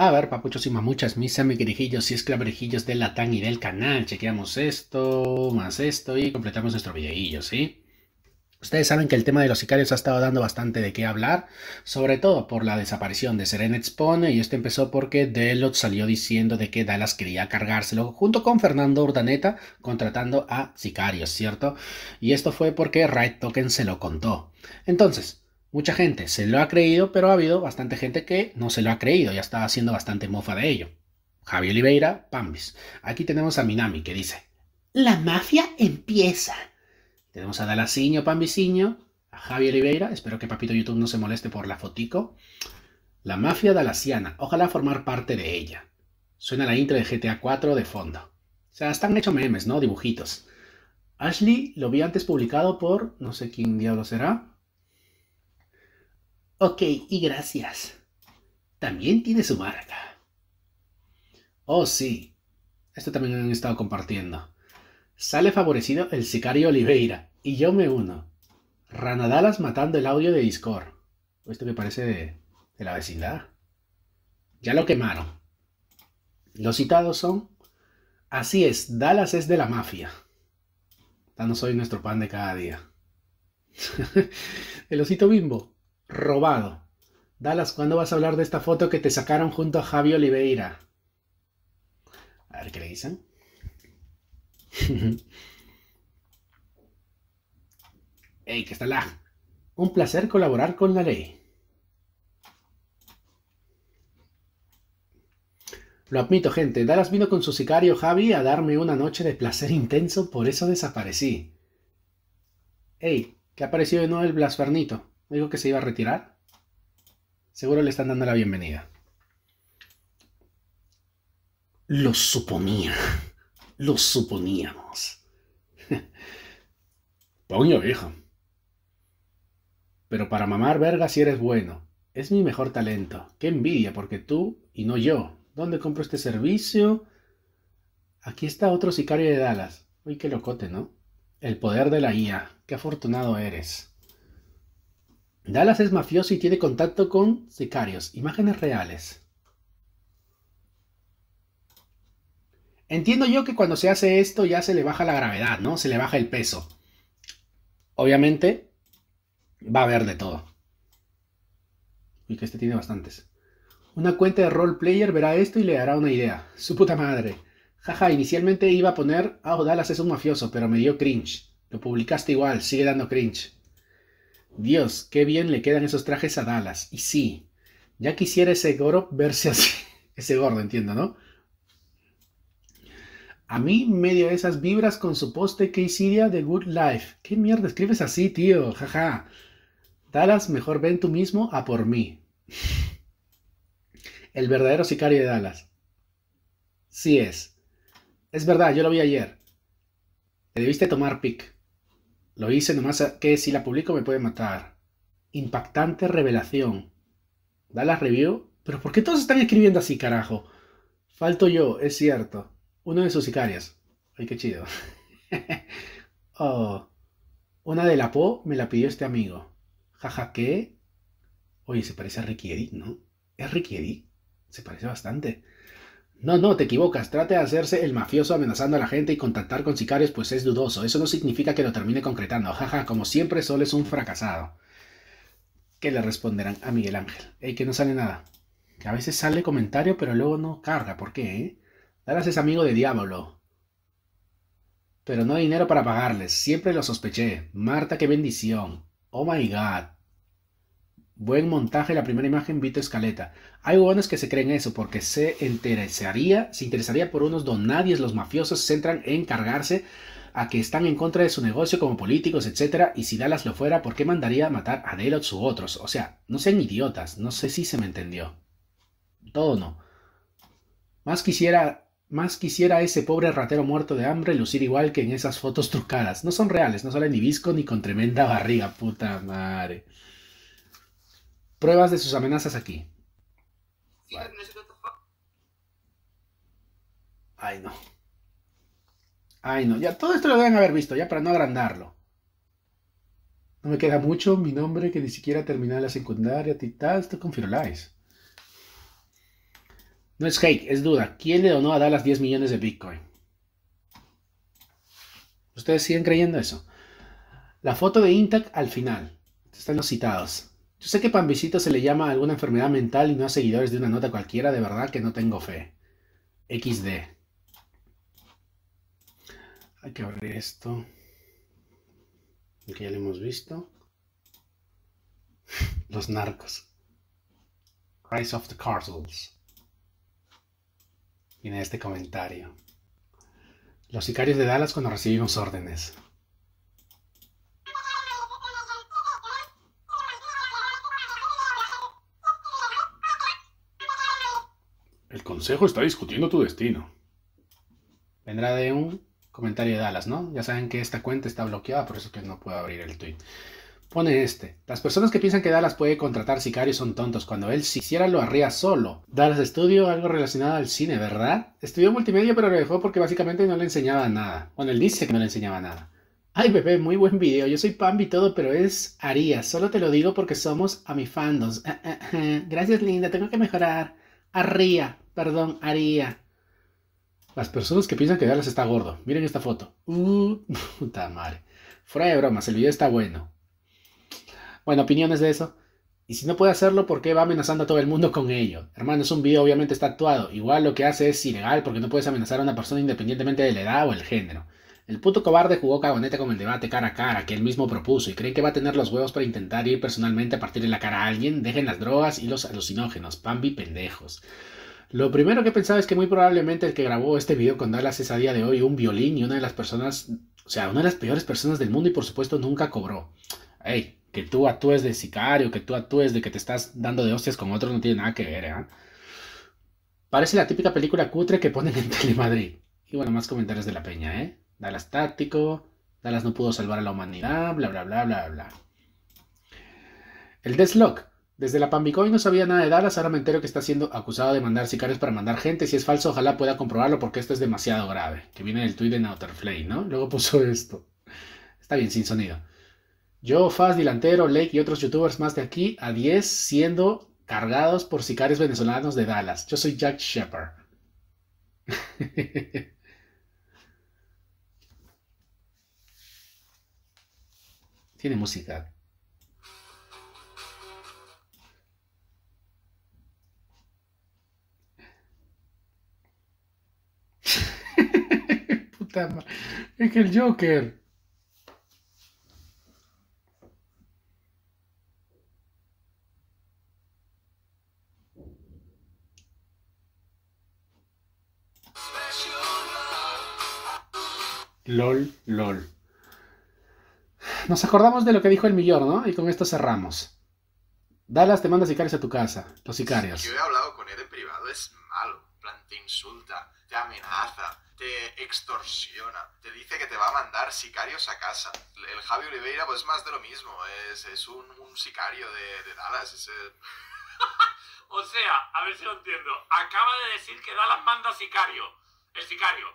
A ver, papuchos y mamuchas, mis amigrejillos y esclaverejillos del latán y del canal. Chequeamos esto, más esto y completamos nuestro videillo, ¿sí? Ustedes saben que el tema de los sicarios ha estado dando bastante de qué hablar, sobre todo por la desaparición de serena expone y esto empezó porque Delot salió diciendo de que Dallas quería cargárselo junto con Fernando Urdaneta contratando a sicarios, ¿cierto? Y esto fue porque right Token se lo contó. Entonces, Mucha gente se lo ha creído, pero ha habido bastante gente que no se lo ha creído Ya estaba haciendo bastante mofa de ello. Javi Oliveira, Pambis. Aquí tenemos a Minami que dice, la mafia empieza. Tenemos a Dalaciño, Pambisiño, a Javi Oliveira, espero que Papito YouTube no se moleste por la fotico. La mafia dalaciana, ojalá formar parte de ella. Suena la intro de GTA 4 de fondo. O sea, están hechos memes, ¿no? Dibujitos. Ashley lo vi antes publicado por, no sé quién diablo será, Ok, y gracias. También tiene su marca. Oh, sí. Esto también lo han estado compartiendo. Sale favorecido el sicario Oliveira. Y yo me uno. Ranadalas matando el audio de Discord. Esto me parece de, de la vecindad. Ya lo quemaron. Los citados son. Así es, Dallas es de la mafia. Danos hoy nuestro pan de cada día. el osito bimbo. Robado. Dallas, ¿cuándo vas a hablar de esta foto que te sacaron junto a Javi Oliveira? A ver qué le dicen. ¡Ey, que está la! Un placer colaborar con la ley. Lo admito, gente. Dallas vino con su sicario Javi a darme una noche de placer intenso, por eso desaparecí. ¡Ey! ¿Qué apareció de nuevo el Blasfernito? Dijo que se iba a retirar. Seguro le están dando la bienvenida. Lo suponía. Lo suponíamos. Poño viejo. Pero para mamar verga si eres bueno. Es mi mejor talento. Qué envidia, porque tú y no yo. ¿Dónde compro este servicio? Aquí está otro sicario de Dallas. Uy, qué locote, ¿no? El poder de la IA. Qué afortunado eres. Dallas es mafioso y tiene contacto con sicarios. Imágenes reales. Entiendo yo que cuando se hace esto ya se le baja la gravedad, ¿no? Se le baja el peso. Obviamente va a haber de todo. Y que este tiene bastantes. Una cuenta de roleplayer verá esto y le dará una idea. Su puta madre. Jaja, inicialmente iba a poner, ah, oh, Dallas es un mafioso, pero me dio cringe. Lo publicaste igual, sigue dando cringe. Dios, qué bien le quedan esos trajes a Dallas. Y sí, ya quisiera ese Goro verse así. Ese gordo, entiendo, ¿no? A mí, medio de esas vibras con su poste que Siria de Good Life. ¿Qué mierda escribes así, tío? Jaja. Dallas, mejor ven tú mismo a por mí. El verdadero sicario de Dallas. Sí es. Es verdad, yo lo vi ayer. Te debiste tomar pic. Lo hice nomás que si la publico me puede matar. Impactante revelación. Da la review. Pero ¿por qué todos están escribiendo así, carajo? Falto yo, es cierto. Uno de sus sicarias. Ay, qué chido. oh. Una de la Po me la pidió este amigo. Jaja, ¿qué? Oye, se parece a Ricky ¿no? ¿Es Ricky Se parece bastante. No, no, te equivocas. Trate de hacerse el mafioso amenazando a la gente y contactar con sicarios, pues es dudoso. Eso no significa que lo termine concretando. Jaja, como siempre, solo es un fracasado. ¿Qué le responderán a Miguel Ángel? Ey, que no sale nada. Que a veces sale comentario, pero luego no carga. ¿Por qué? Eh? es amigo de Diablo. Pero no hay dinero para pagarles. Siempre lo sospeché. Marta, qué bendición. Oh my god. Buen montaje, la primera imagen, Vito Escaleta. Hay buenos que se creen eso porque se interesaría, se interesaría por unos nadie Los mafiosos se centran en cargarse a que están en contra de su negocio como políticos, etc. Y si Dallas lo fuera, ¿por qué mandaría a matar a Delos u otros? O sea, no sean idiotas. No sé si se me entendió. Todo no. Más quisiera, más quisiera ese pobre ratero muerto de hambre lucir igual que en esas fotos trucadas. No son reales, no salen ni visco ni con tremenda barriga, puta madre pruebas de sus amenazas aquí. Ay, no. Ay, no. Ya todo esto lo deben haber visto, ya para no agrandarlo. No me queda mucho. Mi nombre, que ni siquiera termina la secundaria, titán, estoy con No es hate, es duda. ¿Quién le donó a Dallas 10 millones de Bitcoin? ¿Ustedes siguen creyendo eso? La foto de Intac al final. Están los citados. Yo sé que Pambisito se le llama alguna enfermedad mental y no a seguidores de una nota cualquiera, de verdad que no tengo fe. XD. Hay que abrir esto. Que ya lo hemos visto. Los narcos. Rise of the Cartels. Viene este comentario. Los sicarios de Dallas cuando recibimos órdenes. Consejo está discutiendo tu destino. Vendrá de un comentario de Dallas, ¿no? Ya saben que esta cuenta está bloqueada, por eso que no puedo abrir el tweet. Pone este. Las personas que piensan que Dallas puede contratar sicarios son tontos. Cuando él si hiciera lo haría solo. Dallas estudió algo relacionado al cine, ¿verdad? Estudió multimedia pero lo dejó porque básicamente no le enseñaba nada. Bueno, él dice que no le enseñaba nada. Ay, bebé, muy buen video. Yo soy Pambi todo, pero es Arias. Solo te lo digo porque somos amifandos. Gracias, linda. Tengo que mejorar. Arría perdón, haría. Las personas que piensan que Dallas está gordo. Miren esta foto. Uh, puta madre. Fuera de bromas, el video está bueno. Bueno, opiniones de eso. Y si no puede hacerlo, ¿por qué va amenazando a todo el mundo con ello? Hermano, es un video, obviamente está actuado. Igual lo que hace es ilegal porque no puedes amenazar a una persona independientemente de la edad o el género. El puto cobarde jugó cagoneta con el debate cara a cara que él mismo propuso y creen que va a tener los huevos para intentar ir personalmente a partirle la cara a alguien. Dejen las drogas y los alucinógenos, pambi pendejos. Lo primero que pensaba es que muy probablemente el que grabó este video con Dallas es a día de hoy un violín y una de las personas, o sea, una de las peores personas del mundo y por supuesto nunca cobró. Ey, que tú actúes de sicario, que tú actúes de que te estás dando de hostias con otros no tiene nada que ver, ¿eh? Parece la típica película cutre que ponen en Telemadrid. Y bueno, más comentarios de la peña, ¿eh? Dallas táctico, Dallas no pudo salvar a la humanidad, bla, bla, bla, bla, bla. El Deathlock desde la Pambicoin no sabía nada de Dallas, ahora me entero que está siendo acusado de mandar sicarios para mandar gente. Si es falso, ojalá pueda comprobarlo porque esto es demasiado grave. Que viene el tuit de Nauterflay, ¿no? Luego puso esto. Está bien, sin sonido. Yo, Faz, delantero Lake y otros youtubers más de aquí a 10 siendo cargados por sicarios venezolanos de Dallas. Yo soy Jack Shepard. Tiene música. Es que el Joker. LOL, LOL. Nos acordamos de lo que dijo el millón, ¿no? Y con esto cerramos. Dallas te manda sicarios a tu casa, los sicarios. yo he hablado con él en privado, es malo te insulta, te amenaza, te extorsiona, te dice que te va a mandar sicarios a casa. El Javi Oliveira, pues más de lo mismo, es, es un, sicario de, de Dallas. o sea, a ver si lo entiendo. Acaba de decir que Dallas manda sicario. El sicario.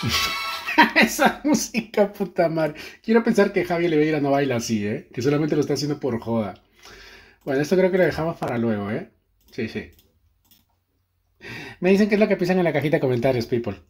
Esa música, puta madre. Quiero pensar que Javi Leveira no baila así, ¿eh? Que solamente lo está haciendo por joda. Bueno, esto creo que lo dejamos para luego, ¿eh? Sí, sí. Me dicen que es lo que pisan en la cajita de comentarios, people.